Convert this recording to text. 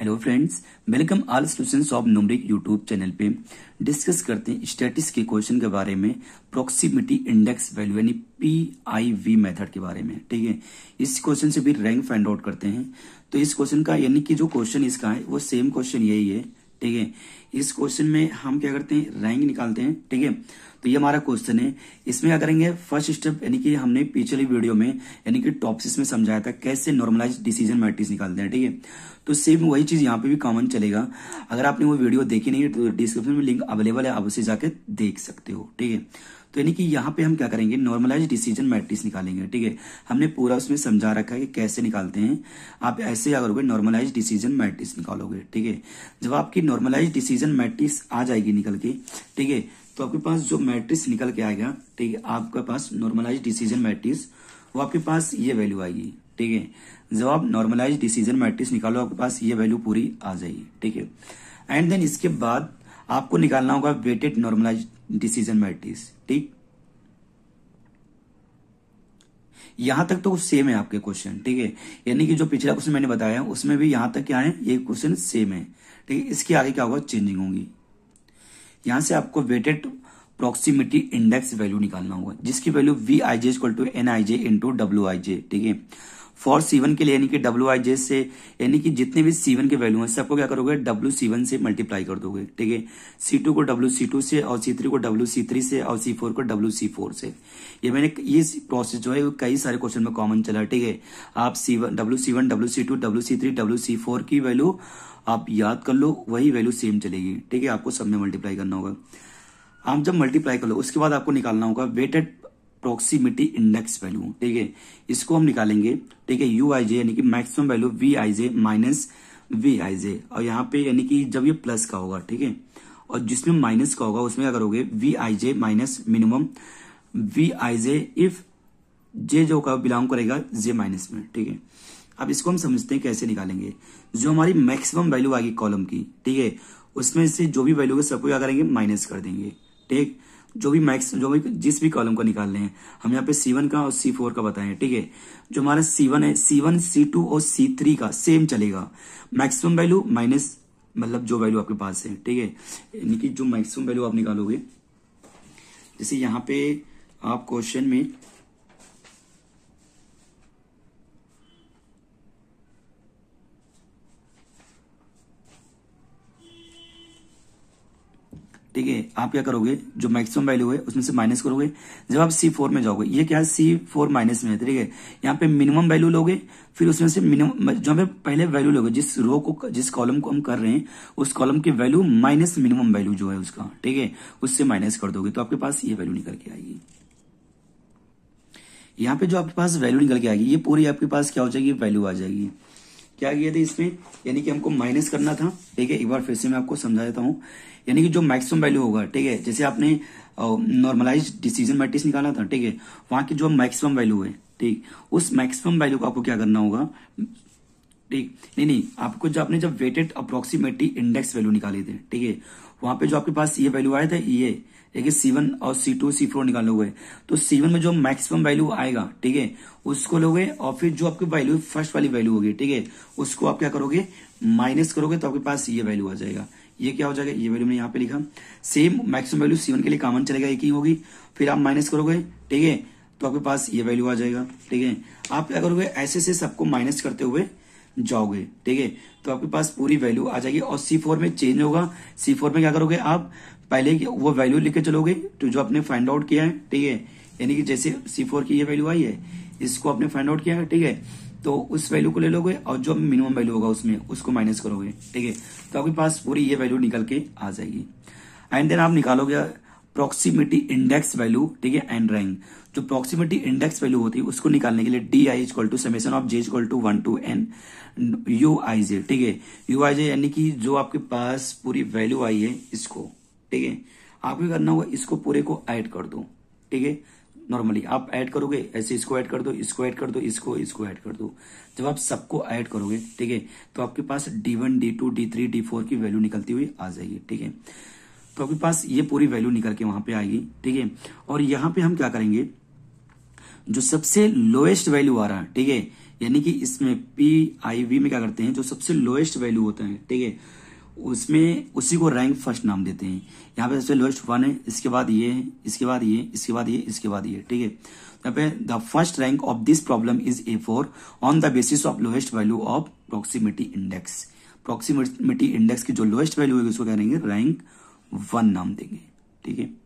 hello friends welcome all students of numeric YouTube channel पे discuss करते हैं stats के क्वेश्चन के बारे में प्रोक्सीमिटी इंडेक्स वैल्यू यानी पी आई वी मेथड के बारे में ठीक है इस क्वेश्चन से भी रैंक फाइंड आउट करते हैं तो इस क्वेश्चन का यानी कि जो क्वेश्चन इसका है वो सेम क्वेश्चन यही है ठीक है इस क्वेश्चन में हम क्या करते हैं रैंक निकालते हैं ठीक है तो ये हमारा क्वेश्चन है इसमें क्या करेंगे फर्स्ट स्टेप यानी कि हमने पिछले वीडियो में यानी कि टॉपसिस में समझाया था कैसे नॉर्मलाइज डिसीजन मैट्रिक्स निकालते हैं ठीक है तो सेम वही चीज यहाँ पे भी कॉमन चलेगा अगर आपने वो वीडियो देखी नहीं है तो डिस्क्रिप्शन में लिंक अवेलेबल है आप उसे जाके देख सकते हो ठीक है तो यानी कि यहाँ पे हम क्या करेंगे नॉर्मलाइज डिसीजन मैट्रिक्स निकालेंगे ठीक है हमने पूरा उसमें समझा रखा है कि कैसे निकालते हैं आप ऐसे क्या करोगे नॉर्मलाइज डिसीजन मैट्रिक्स निकालोगे ठीक है जब आपकी नॉर्मलाइज डिसीजन मैट्रिक्स आ जाएगी निकल के ठीक है तो आपके पास जो मैट्रिक्स निकल के आएगा ठीक है आपके पास नॉर्मलाइज डिसीजन मैट्रिक्स वो आपके पास ये वैल्यू आएगी ठीक है जब आप नॉर्मलाइज डिसीजन मैट्रिक्स निकालो आपके पास ये वैल्यू पूरी आ जाएगी ठीक है एंड देन इसके बाद आपको निकालना होगा वेटेड नॉर्मलाइज डिसीजन मैट्रिक्स ठीक यहां तक तो सेम है आपके क्वेश्चन ठीक है यानी कि जो पिछला क्वेश्चन मैंने बताया उसमें भी यहां तक क्या है ये क्वेश्चन सेम है ठीक है इसके आगे क्या होगा चेंजिंग होगी यहां से आपको वेटेड प्रोक्सीमिटी इंडेक्स वैल्यू निकालना होगा जिसकी value V I equal to N I J into W I J ठीक है फॉर सीवन के लिए यानी कि डब्ल्यू आई जे से यानी कि जितने भी सीवन के वैल्यू हैं सबको क्या करोगे डब्ल्यू सीवन से मल्टीप्लाई कर दोगे ठीक है सी टू को डब्ल्यू सी टू से और सी थ्री को डब्ल्यू सी थ्री से और सी फोर को डब्ल्यू सी फोर से ये मैंने ये प्रोसेस जो है कई सारे क्वेश्चन में कॉमन चला ठीक है आप C one W C one W C two W C three W C four की वैल्यू आप याद कर लो वही वैल्यू सेम चलेगी ठीक है आपको सब में मल्टीप्लाई करना होगा आप जब मल्टीप्लाई कर लो उसके बाद आपको निकालना होगा वेटेड प्रोक्सीमिटी इंडेक्स वैल्यू ठीक है इसको हम निकालेंगे ठीक है यू आई जे यानी कि maximum value V I J minus V I J और यहाँ पे यानी कि जब ये प्लस का होगा ठीक है और जिसमें माइनस का होगा उसमें क्या करोगे V I J minus minimum V I J if J जो का बिलोंग करेगा जे माइनस में ठीक है अब इसको हम समझते हैं कैसे निकालेंगे जो हमारी मैक्सिमम वैल्यू आएगी कॉलम की ठीक है उसमें से जो भी वैल्यू है सबको क्या करेंगे माइनस कर देंगे ठीक जो भी मैक्स जो भी जिस भी कॉलम का निकालने हैं हम यहाँ पे C1 का और C4 का बताएं ठीक है जो हमारा C1 है C1 C2 और C3 का सेम चलेगा मैक्सिमम वैल्यू माइनस मतलब जो वैल्यू आपके पास है ठीक है यानी कि जो मैक्सिमम वैल्यू आप निकालोगे जैसे यहाँ पे आप क्वेश्चन में ठीक है आप क्या करोगे जो मैक्सिमम वैल्यू है उसमें से माइनस करोगे जब आप सी फोर में जाओगे ये क्या है सी फोर माइनस में है ठीक है यहाँ पे मिनिमम वैल्यू लोगे फिर उसमें से मिनिमम जो हमें पहले वैल्यू लोगे जिस रो को जिस कॉलम को हम कर रहे हैं उस कॉलम की वैल्यू माइनस मिनिमम वैल्यू जो है उसका ठीक है उससे माइनस कर दोगे तो आपके पास ये वैल्यू निकल के आएगी यहाँ पे जो आपके पास वैल्यू निकल के आएगी ये पूरी आपके पास क्या हो जाएगी वैल्यू आ जाएगी क्या किए थे इसमें यानी कि हमको माइनस करना था ठीक है एक बार फिर से मैं आपको समझा देता हूँ यानी कि जो मैक्सिमम वैल्यू होगा ठीक है जैसे आपने नॉर्मलाइज डिसीजन मैट्रिक्स निकाला था ठीक है वहां की जो मैक्सिमम वैल्यू है ठीक उस मैक्सिमम वैल्यू को आपको क्या करना होगा ठीक नहीं नहीं आपको जो आपने जब वेटेड अप्रोक्सीमेटली इंडेक्स वैल्यू निकाले थे ठीक है वहां पे जो आपके पास ये वैल्यू आया था ये देखिए सी वन और सी टू सी फोर निकालोगे तो सी वन में जो मैक्सिमम वैल्यू आएगा ठीक है उसको लोगे और फिर जो आपकी वैल्यू फर्स्ट वाली वैल्यू होगी ठीक है उसको आप क्या करोगे माइनस करोगे तो आपके पास ये वैल्यू आ जाएगा ये क्या हो जाएगा ये वैल्यू मैंने यहाँ पे लिखा सेम मैक्सिमम वैल्यू सी के लिए कॉमन चलेगा एक ही होगी फिर आप माइनस करोगे ठीक है तो आपके पास ये वैल्यू आ जाएगा ठीक है आप क्या करोगे ऐसे से सबको माइनस करते हुए जाओगे ठीक है तो आपके पास पूरी वैल्यू आ जाएगी और सी फोर में चेंज होगा सी फोर में क्या करोगे आप पहले वो वैल्यू लेके चलोगे तो जो आपने फाइंड आउट किया है ठीक है यानी कि जैसे सी फोर की ये वैल्यू आई है इसको आपने फाइंड आउट किया है ठीक है तो उस वैल्यू को ले लोगे और जो मिनिमम वैल्यू होगा उसमें उसको माइनस करोगे ठीक है तो आपके पास पूरी ये वैल्यू निकल के आ जाएगी एंड देन आप निकालोगे प्रोक्सीमिटी इंडेक्स वैल्यू ठीक है एंड रैंक जो प्रोक्सीमिटी इंडेक्स वैल्यू होती है उसको निकालने के लिए D I is equal to summation of J is equal to one to N U I J ठीक है यू आई जे यानी कि जो आपके पास पूरी वैल्यू आई है इसको ठीक है आपको करना होगा इसको पूरे को ऐड कर दो ठीक है नॉर्मली आप ऐड करोगे ऐसे इसको ऐड कर दो इसको ऐड कर दो इसको इसको ऐड कर दो जब आप सबको ऐड करोगे ठीक है तो आपके पास D one D two D three D four की वैल्यू निकलती हुई आ जाएगी ठीक है तो आपके पास ये पूरी वैल्यू निकल के वहां पे आएगी ठीक है और यहां पे हम क्या करेंगे जो सबसे लोएस्ट वैल्यू आ रहा है ठीक है यानी कि इसमें पी आई वी में क्या करते हैं जो सबसे लोएस्ट वैल्यू होते हैं ठीक है उसमें उसी को रैंक फर्स्ट नाम देते हैं यहाँ पे सबसे लोएस्ट वन है इसके बाद ये है इसके बाद ये इसके बाद ये इसके बाद ये ठीक है यहाँ पे the first rank of this problem is A four on the basis of lowest value of proximity index proximity index की जो लोएस्ट वैल्यू होगी उसको कह रैंक वन नाम देंगे ठीक है